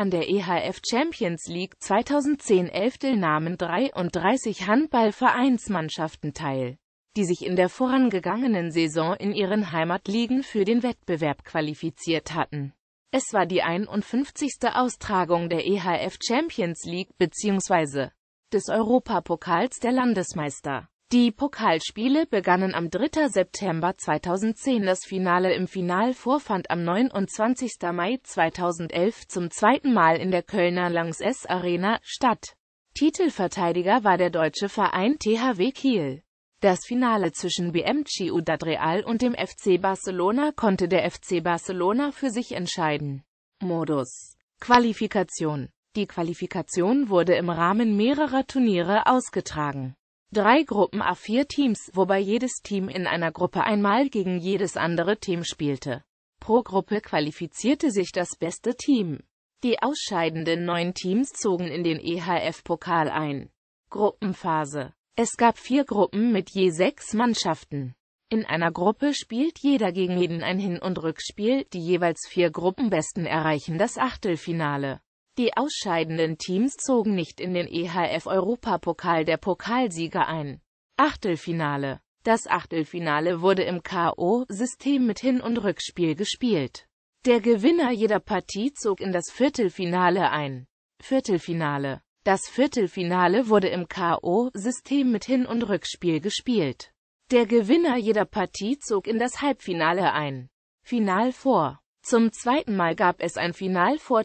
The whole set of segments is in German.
an der EHF Champions League 2010-11 nahmen 33 Handballvereinsmannschaften teil, die sich in der vorangegangenen Saison in ihren Heimatligen für den Wettbewerb qualifiziert hatten. Es war die 51. Austragung der EHF Champions League bzw. des Europapokals der Landesmeister. Die Pokalspiele begannen am 3. September 2010. Das Finale im Finalvor fand am 29. Mai 2011 zum zweiten Mal in der Kölner Lanxess Arena statt. Titelverteidiger war der deutsche Verein THW Kiel. Das Finale zwischen BM Udad Real und dem FC Barcelona konnte der FC Barcelona für sich entscheiden. Modus Qualifikation Die Qualifikation wurde im Rahmen mehrerer Turniere ausgetragen. Drei Gruppen A4 Teams, wobei jedes Team in einer Gruppe einmal gegen jedes andere Team spielte. Pro Gruppe qualifizierte sich das beste Team. Die ausscheidenden neun Teams zogen in den EHF-Pokal ein. Gruppenphase. Es gab vier Gruppen mit je sechs Mannschaften. In einer Gruppe spielt jeder gegen jeden ein Hin- und Rückspiel, die jeweils vier Gruppenbesten erreichen das Achtelfinale. Die ausscheidenden Teams zogen nicht in den EHF-Europapokal der Pokalsieger ein. Achtelfinale Das Achtelfinale wurde im K.O.-System mit Hin- und Rückspiel gespielt. Der Gewinner jeder Partie zog in das Viertelfinale ein. Viertelfinale Das Viertelfinale wurde im K.O.-System mit Hin- und Rückspiel gespielt. Der Gewinner jeder Partie zog in das Halbfinale ein. Final vor. Zum zweiten Mal gab es ein final four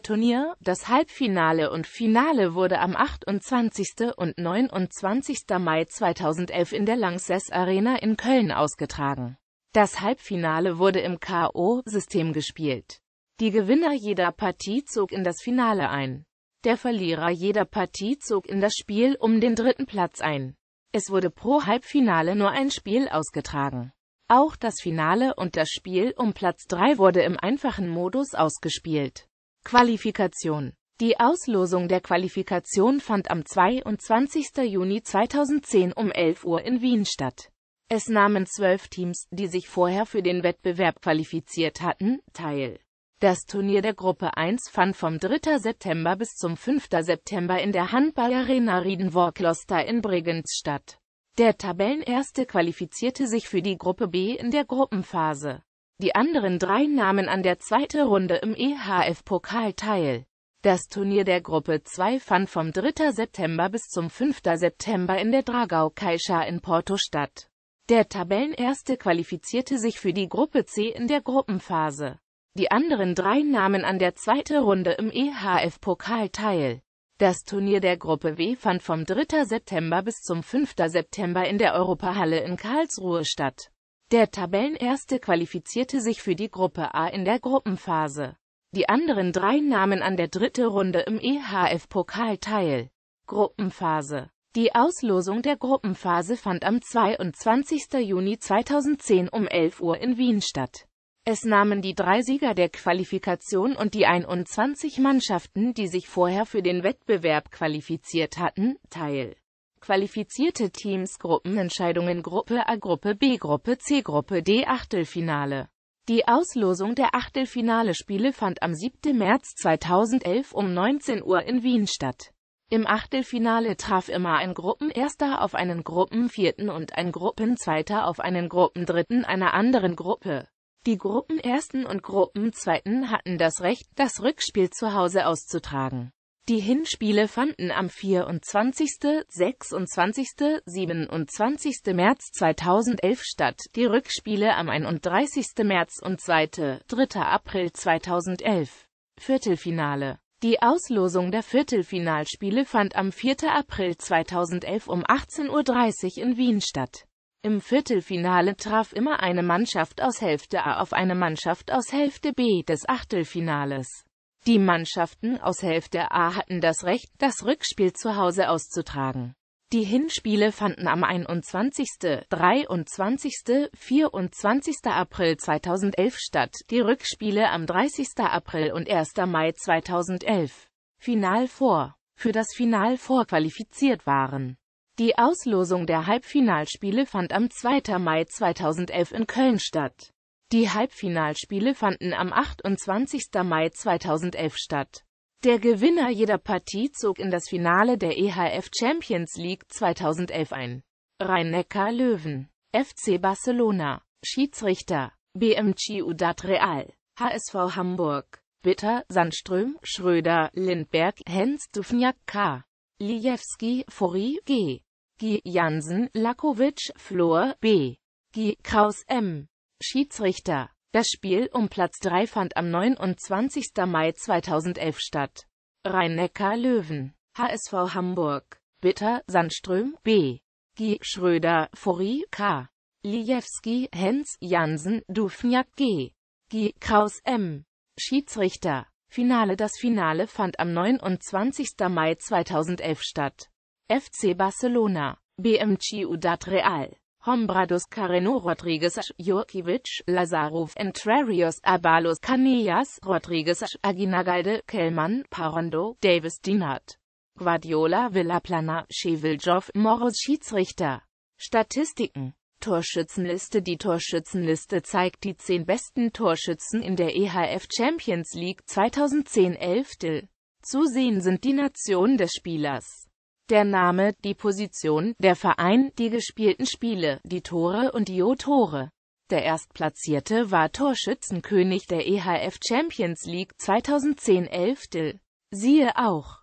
das Halbfinale und Finale wurde am 28. und 29. Mai 2011 in der Lanxess Arena in Köln ausgetragen. Das Halbfinale wurde im K.O.-System gespielt. Die Gewinner jeder Partie zog in das Finale ein. Der Verlierer jeder Partie zog in das Spiel um den dritten Platz ein. Es wurde pro Halbfinale nur ein Spiel ausgetragen. Auch das Finale und das Spiel um Platz 3 wurde im einfachen Modus ausgespielt. Qualifikation Die Auslosung der Qualifikation fand am 22. Juni 2010 um 11 Uhr in Wien statt. Es nahmen zwölf Teams, die sich vorher für den Wettbewerb qualifiziert hatten, teil. Das Turnier der Gruppe 1 fand vom 3. September bis zum 5. September in der Handballarena Riedenvorkloster in Bregenz statt. Der Tabellenerste qualifizierte sich für die Gruppe B in der Gruppenphase. Die anderen drei nahmen an der zweiten Runde im EHF-Pokal teil. Das Turnier der Gruppe 2 fand vom 3. September bis zum 5. September in der Dragau Caixa in Porto statt. Der Tabellenerste qualifizierte sich für die Gruppe C in der Gruppenphase. Die anderen drei nahmen an der zweiten Runde im EHF-Pokal teil. Das Turnier der Gruppe W fand vom 3. September bis zum 5. September in der Europahalle in Karlsruhe statt. Der Tabellenerste qualifizierte sich für die Gruppe A in der Gruppenphase. Die anderen drei nahmen an der dritten Runde im EHF-Pokal teil. Gruppenphase Die Auslosung der Gruppenphase fand am 22. Juni 2010 um 11 Uhr in Wien statt. Es nahmen die drei Sieger der Qualifikation und die 21 Mannschaften, die sich vorher für den Wettbewerb qualifiziert hatten, teil. Qualifizierte Teams Gruppenentscheidungen Gruppe A Gruppe B Gruppe C Gruppe D Achtelfinale Die Auslosung der Achtelfinale-Spiele fand am 7. März 2011 um 19 Uhr in Wien statt. Im Achtelfinale traf immer ein Gruppenerster auf einen Gruppenvierten und ein Gruppenzweiter auf einen Gruppendritten einer anderen Gruppe. Die Gruppenersten und Gruppenzweiten hatten das Recht, das Rückspiel zu Hause auszutragen. Die Hinspiele fanden am 24., 26., 27. März 2011 statt, die Rückspiele am 31. März und 2., 3. April 2011. Viertelfinale Die Auslosung der Viertelfinalspiele fand am 4. April 2011 um 18.30 Uhr in Wien statt. Im Viertelfinale traf immer eine Mannschaft aus Hälfte A auf eine Mannschaft aus Hälfte B des Achtelfinales. Die Mannschaften aus Hälfte A hatten das Recht, das Rückspiel zu Hause auszutragen. Die Hinspiele fanden am 21., 23., 24. April 2011 statt, die Rückspiele am 30. April und 1. Mai 2011. Final vor. Für das Final vorqualifiziert waren. Die Auslosung der Halbfinalspiele fand am 2. Mai 2011 in Köln statt. Die Halbfinalspiele fanden am 28. Mai 2011 statt. Der Gewinner jeder Partie zog in das Finale der EHF Champions League 2011 ein. Rhein-Neckar-Löwen, FC Barcelona, Schiedsrichter, BMG Udat Real, HSV Hamburg, Bitter, Sandström, Schröder, Lindberg, Hens, Dufniak K. Lijewski, Fori, G. G. Jansen, Lakovic, Flor, B. G. Kraus, M. Schiedsrichter. Das Spiel um Platz 3 fand am 29. Mai 2011 statt. Rhein-Neckar-Löwen, HSV Hamburg, Bitter, Sandström, B. G. Schröder, Fori, K. Lijewski, Hens, Jansen, Dufniak, G. G. Kraus, M. Schiedsrichter. Finale Das Finale fand am 29. Mai 2011 statt. FC Barcelona, BMC Udad Real, Hombrados Carreno Rodrigues Jurkiewicz, Lazarov Entrarios, Abalos Canillas Rodrigues Aginagalde Kellmann Parondo Davis Dinat Guardiola Villaplana Schewiljov Morris Schiedsrichter Statistiken Torschützenliste Die Torschützenliste zeigt die zehn besten Torschützen in der EHF Champions League 2010-11. Zusehen sind die Nationen des Spielers. Der Name, die Position, der Verein, die gespielten Spiele, die Tore und die O-Tore. Der Erstplatzierte war Torschützenkönig der EHF Champions League 2010-11. Siehe auch